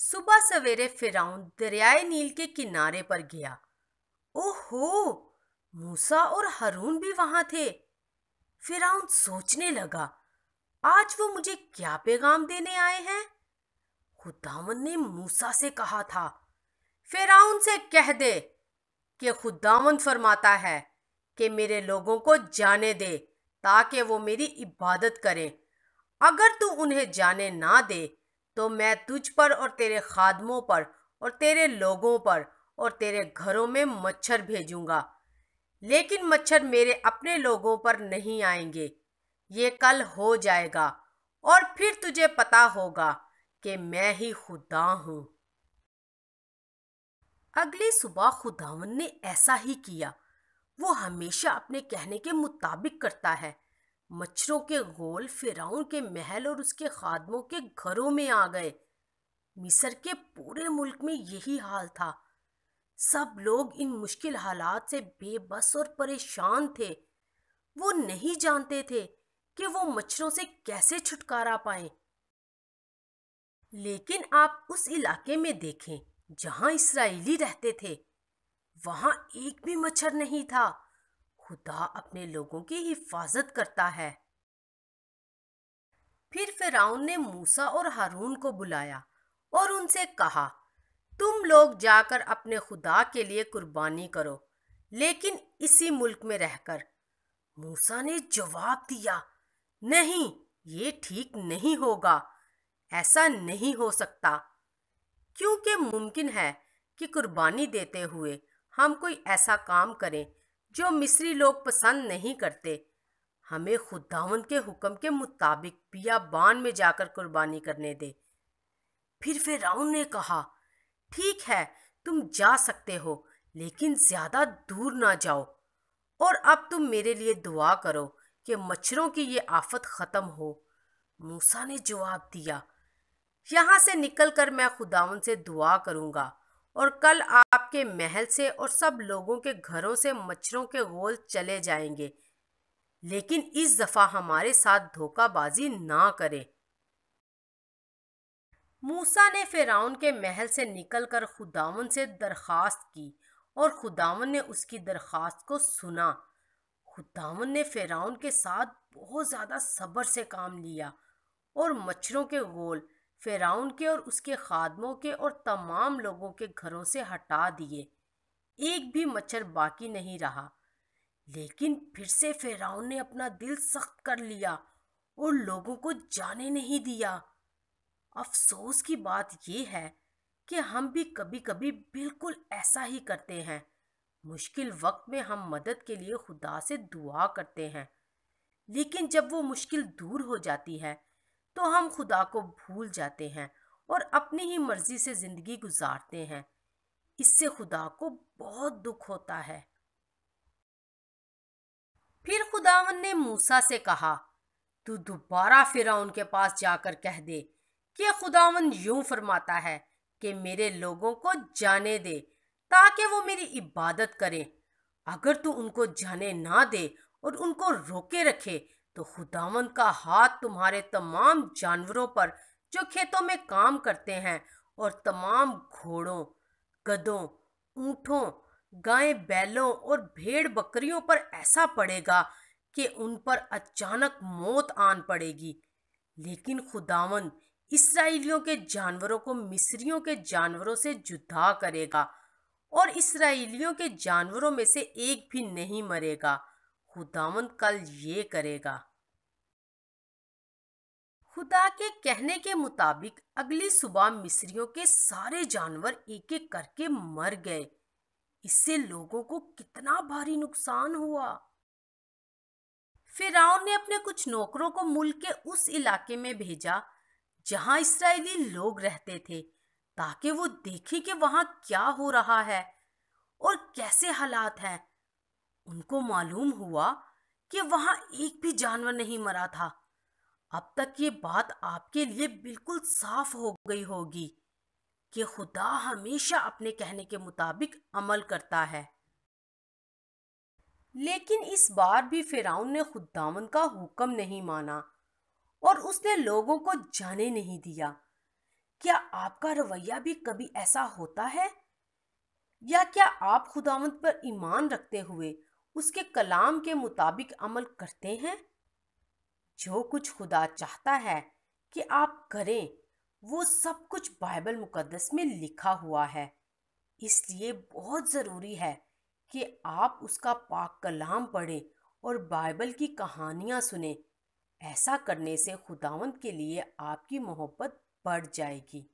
सुबह सवेरे फिराउन दरियाए नील के किनारे पर गया ओहो मूसा और हरून भी वहां थे फिराउन सोचने लगा आज वो मुझे क्या पैगाम देने आए हैं खुदावन ने मूसा से कहा था फिराउन से कह दे कि खुदावन फरमाता है कि मेरे लोगों को जाने दे ताकि वो मेरी इबादत करें अगर तू उन्हें जाने ना दे तो मैं तुझ पर और तेरे खादमों पर और तेरे लोगों पर और तेरे घरों में मच्छर भेजूंगा लेकिन मच्छर मेरे अपने लोगों पर नहीं आएंगे ये कल हो जाएगा और फिर तुझे पता होगा कि मैं ही खुदा हूं अगली सुबह खुदावन ने ऐसा ही किया वो हमेशा अपने कहने के मुताबिक करता है मच्छरों के गोल फिराउन के महल और उसके खादमों के घरों में आ गए मिस्र के पूरे मुल्क में यही हाल था सब लोग इन मुश्किल हालात से बेबस और परेशान थे वो नहीं जानते थे कि वो मच्छरों से कैसे छुटकारा पाए लेकिन आप उस इलाके में देखें जहां इसराइली रहते थे वहां एक भी मच्छर नहीं था खुदा अपने लोगों की हिफाजत करता है फिर फिराउन ने मूसा और हारून को बुलाया और उनसे कहा तुम लोग जाकर अपने खुदा के लिए कुर्बानी करो लेकिन इसी मुल्क में रहकर मूसा ने जवाब दिया नहीं ये ठीक नहीं होगा ऐसा नहीं हो सकता क्योंकि मुमकिन है कि कुर्बानी देते हुए हम कोई ऐसा काम करें जो मिस्री लोग पसंद नहीं करते हमें खुदावन के हुक्म के मुताबिक बियाबान में जाकर कुर्बानी करने दे फिर राउन ने कहा ठीक है तुम जा सकते हो लेकिन ज़्यादा दूर ना जाओ और अब तुम मेरे लिए दुआ करो कि मच्छरों की ये आफत ख़त्म हो मूसा ने जवाब दिया यहां से निकलकर मैं खुदावन से दुआ करूँगा और कल आपके महल से और सब लोगों के घरों से मच्छरों के गोल चले जाएंगे लेकिन इस दफा हमारे साथ धोखाबाजी ना करें मूसा ने फिराउन के महल से निकलकर खुदावन से दरख्वास्त की और खुदावन ने उसकी दरख्वास्त को सुना खुदावन ने फिराउन के साथ बहुत ज़्यादा सब्र से काम लिया और मच्छरों के गोल फेराउन के और उसके खादमों के और तमाम लोगों के घरों से हटा दिए एक भी मच्छर बाकी नहीं रहा लेकिन फिर से फेराउन ने अपना दिल सख्त कर लिया और लोगों को जाने नहीं दिया अफसोस की बात यह है कि हम भी कभी कभी बिल्कुल ऐसा ही करते हैं मुश्किल वक्त में हम मदद के लिए खुदा से दुआ करते हैं लेकिन जब वो मुश्किल दूर हो जाती है तो हम खुदा को भूल जाते हैं और अपनी ही मर्ज़ी से ज़िंदगी गुजारते हैं इससे खुदा को बहुत दुख होता है फिर खुदावन ने मूसा से कहा तू दोबारा फिर उनके पास जाकर कह दे कि खुदावन यूं फरमाता है कि मेरे लोगों को जाने दे ताकि वो मेरी इबादत करें अगर तू उनको जाने ना दे और उनको रोके रखे तो खुदावन का हाथ तुम्हारे तमाम जानवरों पर जो खेतों में काम करते हैं और तमाम घोड़ों गदों ऊँटों गाय बैलों और भेड़ बकरियों पर ऐसा पड़ेगा कि उन पर अचानक मौत आन पड़ेगी लेकिन खुदावन इसराइलियों के जानवरों को मिस्रियों के जानवरों से जुदा करेगा और इसराइलियों के जानवरों में से एक भी नहीं मरेगा खुदावन कल ये करेगा खुदा के कहने के मुताबिक अगली सुबह मिस्रियों के सारे जानवर एक एक करके मर गए इससे लोगों को कितना भारी नुकसान हुआ फिराउन ने अपने कुछ नौकरों को मुल्क के उस इलाके में भेजा जहां इसराइली लोग रहते थे ताकि वो देखे कि वहां क्या हो रहा है और कैसे हालात हैं उनको मालूम हुआ कि वहां एक भी जानवर नहीं मरा था अब तक ये बात आपके लिए बिल्कुल साफ हो गई होगी कि खुदा हमेशा अपने कहने के मुताबिक अमल करता है लेकिन इस बार भी फिराउन ने खुदावन का हुक्म नहीं माना और उसने लोगों को जाने नहीं दिया क्या आपका रवैया भी कभी ऐसा होता है या क्या आप खुदावंत पर ईमान रखते हुए उसके कलाम के मुताबिक अमल करते हैं जो कुछ खुदा चाहता है कि आप करें वो सब कुछ बाइबल मुकदस में लिखा हुआ है इसलिए बहुत ज़रूरी है कि आप उसका पाक कलाम पढ़ें और बाइबल की कहानियाँ सुने ऐसा करने से खुदावंत के लिए आपकी मोहब्बत बढ़ जाएगी